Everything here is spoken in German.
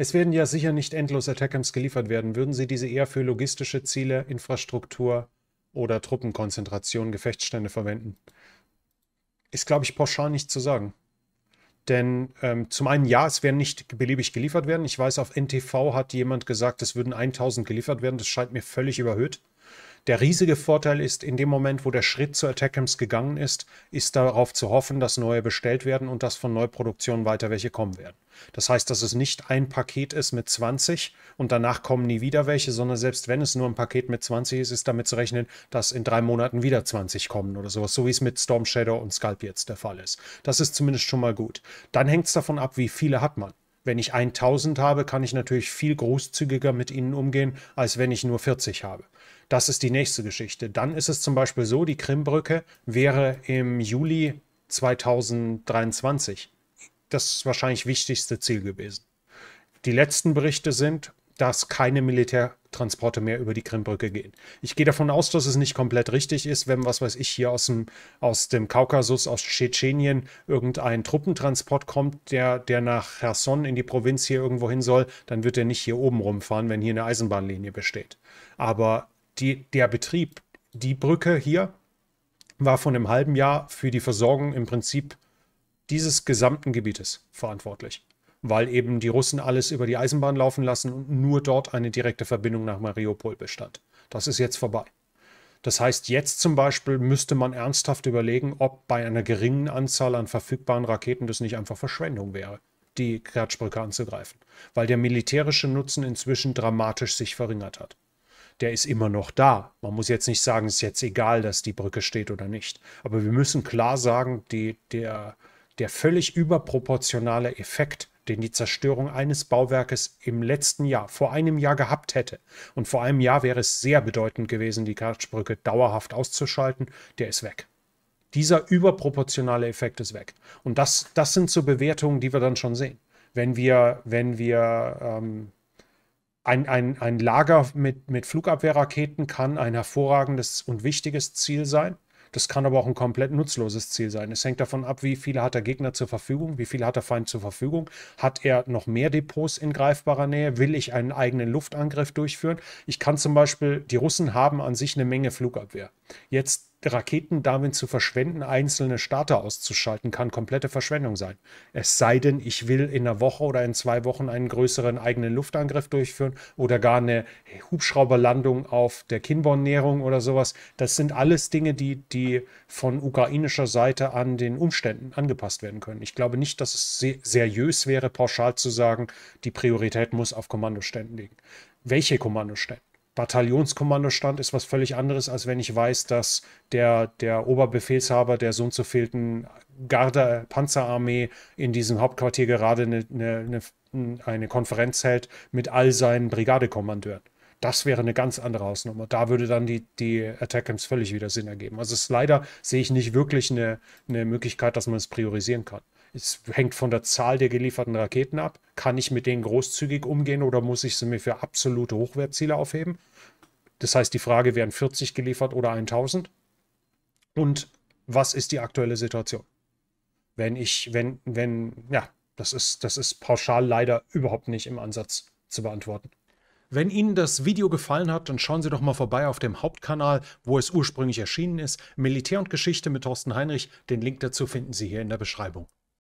Es werden ja sicher nicht endlos Attackams geliefert werden. Würden Sie diese eher für logistische Ziele, Infrastruktur oder Truppenkonzentration, Gefechtsstände verwenden? Ist, glaube ich, pauschal nicht zu sagen. Denn ähm, zum einen, ja, es werden nicht beliebig geliefert werden. Ich weiß, auf NTV hat jemand gesagt, es würden 1000 geliefert werden. Das scheint mir völlig überhöht. Der riesige Vorteil ist, in dem Moment, wo der Schritt zu Attackams gegangen ist, ist darauf zu hoffen, dass neue bestellt werden und dass von Neuproduktionen weiter welche kommen werden. Das heißt, dass es nicht ein Paket ist mit 20 und danach kommen nie wieder welche, sondern selbst wenn es nur ein Paket mit 20 ist, ist damit zu rechnen, dass in drei Monaten wieder 20 kommen oder sowas, so wie es mit Storm Shadow und Scalp jetzt der Fall ist. Das ist zumindest schon mal gut. Dann hängt es davon ab, wie viele hat man. Wenn ich 1000 habe, kann ich natürlich viel großzügiger mit ihnen umgehen, als wenn ich nur 40 habe. Das ist die nächste Geschichte. Dann ist es zum Beispiel so, die Krimbrücke wäre im Juli 2023 das wahrscheinlich wichtigste Ziel gewesen. Die letzten Berichte sind, dass keine Militärtransporte mehr über die Krimbrücke gehen. Ich gehe davon aus, dass es nicht komplett richtig ist, wenn, was weiß ich, hier aus dem, aus dem Kaukasus, aus Tschetschenien irgendein Truppentransport kommt, der, der nach Cherson in die Provinz hier irgendwo hin soll, dann wird er nicht hier oben rumfahren, wenn hier eine Eisenbahnlinie besteht. Aber die, der Betrieb, die Brücke hier, war von einem halben Jahr für die Versorgung im Prinzip dieses gesamten Gebietes verantwortlich weil eben die Russen alles über die Eisenbahn laufen lassen und nur dort eine direkte Verbindung nach Mariupol bestand. Das ist jetzt vorbei. Das heißt, jetzt zum Beispiel müsste man ernsthaft überlegen, ob bei einer geringen Anzahl an verfügbaren Raketen das nicht einfach Verschwendung wäre, die Kertschbrücke anzugreifen, weil der militärische Nutzen inzwischen dramatisch sich verringert hat. Der ist immer noch da. Man muss jetzt nicht sagen, es ist jetzt egal, dass die Brücke steht oder nicht. Aber wir müssen klar sagen, die, der, der völlig überproportionale Effekt den die Zerstörung eines Bauwerkes im letzten Jahr, vor einem Jahr gehabt hätte. Und vor einem Jahr wäre es sehr bedeutend gewesen, die Kartschbrücke dauerhaft auszuschalten. Der ist weg. Dieser überproportionale Effekt ist weg. Und das, das sind so Bewertungen, die wir dann schon sehen. Wenn wir, wenn wir ähm, ein, ein, ein Lager mit, mit Flugabwehrraketen kann ein hervorragendes und wichtiges Ziel sein das kann aber auch ein komplett nutzloses Ziel sein. Es hängt davon ab, wie viele hat der Gegner zur Verfügung, wie viele hat der Feind zur Verfügung. Hat er noch mehr Depots in greifbarer Nähe? Will ich einen eigenen Luftangriff durchführen? Ich kann zum Beispiel, die Russen haben an sich eine Menge Flugabwehr. Jetzt Raketen damit zu verschwenden, einzelne Starter auszuschalten, kann komplette Verschwendung sein. Es sei denn, ich will in einer Woche oder in zwei Wochen einen größeren eigenen Luftangriff durchführen oder gar eine Hubschrauberlandung auf der Kinborn-Nährung oder sowas. Das sind alles Dinge, die, die von ukrainischer Seite an den Umständen angepasst werden können. Ich glaube nicht, dass es seriös wäre, pauschal zu sagen, die Priorität muss auf Kommandoständen liegen. Welche Kommandoständen? Bataillonskommando stand, ist was völlig anderes, als wenn ich weiß, dass der, der Oberbefehlshaber der so und so fehlten Garde, Panzerarmee in diesem Hauptquartier gerade eine, eine, eine Konferenz hält mit all seinen Brigadekommandeuren. Das wäre eine ganz andere Hausnummer. Da würde dann die, die Attackams völlig wieder Sinn ergeben. Also es leider sehe ich nicht wirklich eine, eine Möglichkeit, dass man es priorisieren kann. Es hängt von der Zahl der gelieferten Raketen ab kann ich mit denen großzügig umgehen oder muss ich sie mir für absolute Hochwertziele aufheben? Das heißt, die Frage, werden 40 geliefert oder 1000? Und was ist die aktuelle Situation? Wenn ich, wenn, wenn, ja, das ist, das ist pauschal leider überhaupt nicht im Ansatz zu beantworten. Wenn Ihnen das Video gefallen hat, dann schauen Sie doch mal vorbei auf dem Hauptkanal, wo es ursprünglich erschienen ist. Militär und Geschichte mit Thorsten Heinrich. Den Link dazu finden Sie hier in der Beschreibung.